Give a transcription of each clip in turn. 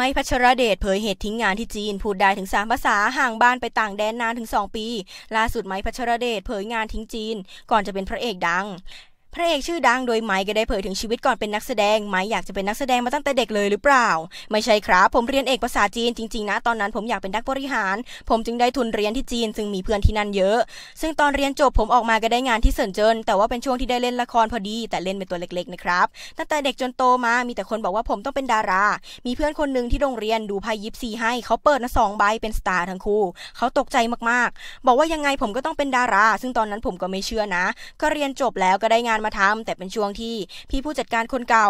ไม่พัชรเดชเผยเหตุทิ้งงานที่จีนพูดได้ถึง 3 ภาษาห่างบ้านไปต่างแดนนานถึง 2 ปีล่าสุดไม้พัชรเดชเผยงานทิ้งจีน ก่อนจะเป็นพระเอกดังพระเอกชื่อดังโดยไมค์ก็ได้เผยถึงชีวิตก่อนเป็นนักแสดงไมค์อยากจะเป็นนักแสดงมาตั้งแต่เด็กเลยหรือเปล่า ไม่ใช่ครับ ผมเรียนเอกภาษาจีนจริงๆนะตอนนั้นผมอยากเป็นนักบริหาร ผมจึงได้ทุนเรียนที่จีนซึ่งมีเพื่อนที่นั่นเยอะ ซึ่งตอนเรียนจบผมออกมาก็ได้งานที่เซินเจิ้นแต่ว่าเป็นช่วงที่ได้เล่นละครพอดีแต่เล่นเป็นตัวเล็กๆนะครับตั้งแต่เด็กจนโตมา มีแต่คนบอกว่าผมต้องเป็นดารา มีเพื่อนคนหนึ่งที่โรงเรียนดูไพ่ยิปซี ให้เขาเปิดนะสองใบเป็นสตาร์ทั้งคู่เขาตกใจมากๆ บอกว่ายังไงผมก็ต้องเป็นดารา ซึ่งตอนนั้นผมก็ไม่เชื่อนะ ก็เรียนจบแล้วก็ได้งานานมาทำแต่เป็นช่วงที่พี่ผู้จัดการคนเก่า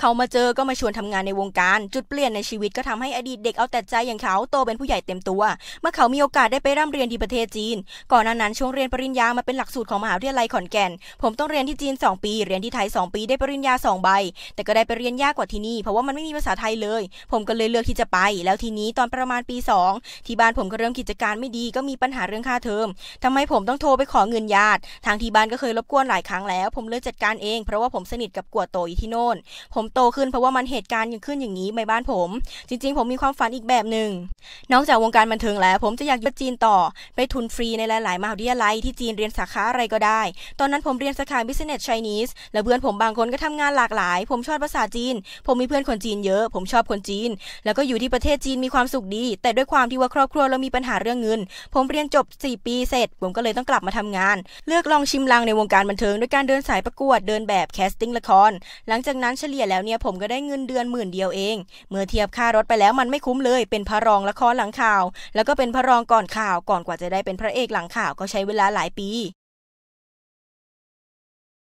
เขามาเจอก็มาชวนทำงานในวงการจุดเปลี่ยนในชีวิตก็ทำให้อดีตเด็กเอาแต่ใจอย่างเขาโตเป็นผู้ใหญ่เต็มตัว เมื่อเขามีโอกาสได้ไปร่ำเรียนที่ประเทศจีน ก่อนนนั้น ช่วงเรียนปริญญามาเป็นหลักสูตรของมหาวิทยาลัยขอนแก่น ผมต้องเรียนที่จีน 2 ปี เรียนที่ไทย2 ปีได้ปริญญา2ใบ แต่ก็ได้ไปเรียนยากกว่าที่นี่เพราะว่ามันไม่มีภาษาไทยเลย ผมก็เลยเลือกที่จะไป แล้วทีนี้ตอนประมาณปี2ที่บ้านผมก็เริ่มกิจการไม่ดีก็มีปัญหาเรื่องค่าเทอม ทำให้ผมต้องโทรไปขอเงินญาติทางที่บ้านก็เคยรบกวนหลายครั้งแล้วผมเลยจัดการเองเพราะว่าผมสนิทกับกัวโตอีที่โน่น ผมโตขึ้นเพราะว่ามันเหตุการณ์ยังขึ้นอย่างนี้ในบ้านผม จริง ๆผมมีความฝันอีกแบบหนึ่งนอกจากวงการบันเทิงแล้วผมจะอยากอยู่จีนต่อไปทุนฟรีในหลาย ๆมหาวิทยาลัย ที่จีนเรียนสาขาอะไรก็ได้ ตอนนั้นผมเรียนสาขา Business Chinese และเพื่อนผมบางคนก็ทำงานหลากหลาย ผมชอบภาษาจีน ผมมีเพื่อนคนจีนเยอะ ผมชอบคนจีน แล้วก็อยู่ที่ประเทศจีนมีความสุขดี แต่ด้วยความที่ว่าครอบครัวเรามีปัญหาเรื่องเงิน ผมเรียนจบ 4 ปีเสร็จ ผมก็เลยต้องกลับมาทำงาน เลือกลองชิมลังในวงการบันเทิงด้วยการเดินสายประกวดเดินแบบแคสติ้งละครหลังจากนั้นเฉลี่ยแล้วเนี่ยผมก็ได้เงินเดือนหมื่นเดียวเอง เมื่อเทียบค่ารถไปแล้วมันไม่คุ้มเลย เป็นพระรองละครหลังข่าวแล้วก็เป็นพระรองก่อนข่าวก่อนกว่าจะได้เป็นพระเอกหลังข่าวก็ใช้เวลาหลายปี